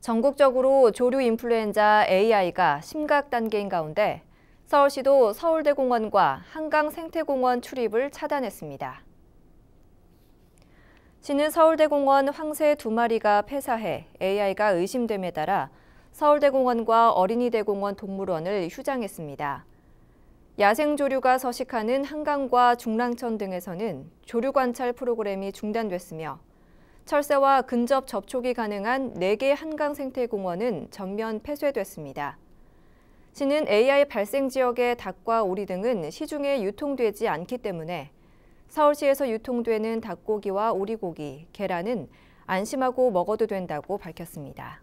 전국적으로 조류 인플루엔자 AI가 심각 단계인 가운데 서울시도 서울대공원과 한강생태공원 출입을 차단했습니다. 시는 서울대공원 황새 두 마리가 폐사해 AI가 의심됨에 따라 서울대공원과 어린이대공원 동물원을 휴장했습니다. 야생조류가 서식하는 한강과 중랑천 등에서는 조류 관찰 프로그램이 중단됐으며 철새와 근접 접촉이 가능한 4개 한강 생태공원은 전면 폐쇄됐습니다. 시는 AI 발생 지역의 닭과 오리 등은 시중에 유통되지 않기 때문에 서울시에서 유통되는 닭고기와 오리고기, 계란은 안심하고 먹어도 된다고 밝혔습니다.